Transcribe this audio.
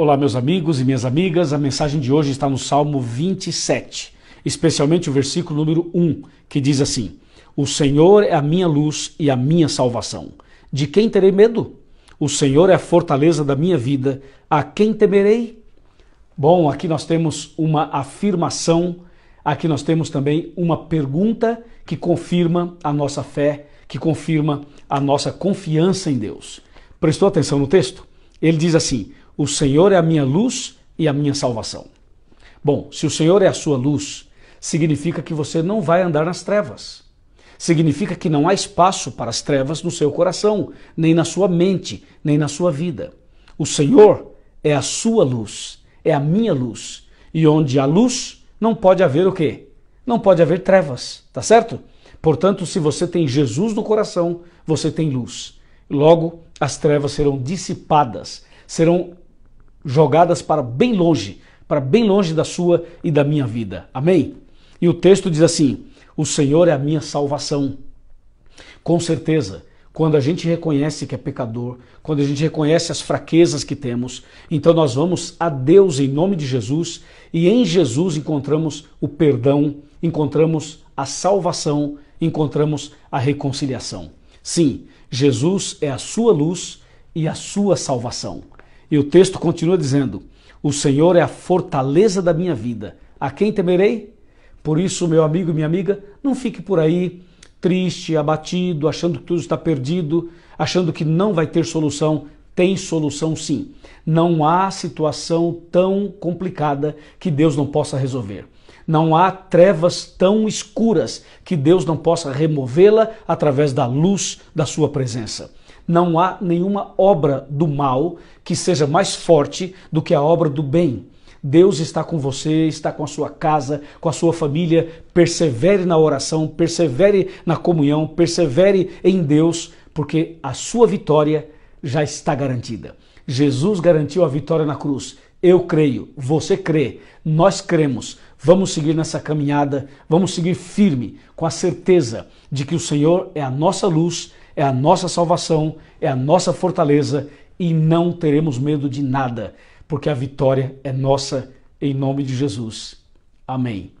Olá, meus amigos e minhas amigas. A mensagem de hoje está no Salmo 27, especialmente o versículo número 1, que diz assim: O Senhor é a minha luz e a minha salvação. De quem terei medo? O Senhor é a fortaleza da minha vida. A quem temerei? Bom, aqui nós temos uma afirmação, aqui nós temos também uma pergunta que confirma a nossa fé, que confirma a nossa confiança em Deus. Prestou atenção no texto? Ele diz assim: o Senhor é a minha luz e a minha salvação. Bom, se o Senhor é a sua luz, significa que você não vai andar nas trevas. Significa que não há espaço para as trevas no seu coração, nem na sua mente, nem na sua vida. O Senhor é a sua luz, é a minha luz. E onde há luz, não pode haver o quê? Não pode haver trevas, tá certo? Portanto, se você tem Jesus no coração, você tem luz. Logo, as trevas serão dissipadas, serão jogadas para bem longe, para bem longe da sua e da minha vida. Amém? E o texto diz assim: O Senhor é a minha salvação. Com certeza, quando a gente reconhece que é pecador, quando a gente reconhece as fraquezas que temos, então nós vamos a Deus em nome de Jesus e em Jesus encontramos o perdão, encontramos a salvação, encontramos a reconciliação. Sim, Jesus é a sua luz e a sua salvação. E o texto continua dizendo: O Senhor é a fortaleza da minha vida. A quem temerei? Por isso, meu amigo e minha amiga, não fique por aí triste, abatido, achando que tudo está perdido, achando que não vai ter solução. Tem solução sim. Não há situação tão complicada que Deus não possa resolver. Não há trevas tão escuras que Deus não possa removê-la através da luz da sua presença não há nenhuma obra do mal que seja mais forte do que a obra do bem. Deus está com você, está com a sua casa, com a sua família. Persevere na oração, persevere na comunhão, persevere em Deus, porque a sua vitória já está garantida. Jesus garantiu a vitória na cruz. Eu creio, você crê, nós cremos. Vamos seguir nessa caminhada, vamos seguir firme, com a certeza de que o Senhor é a nossa luz, é a nossa salvação, é a nossa fortaleza e não teremos medo de nada, porque a vitória é nossa em nome de Jesus. Amém.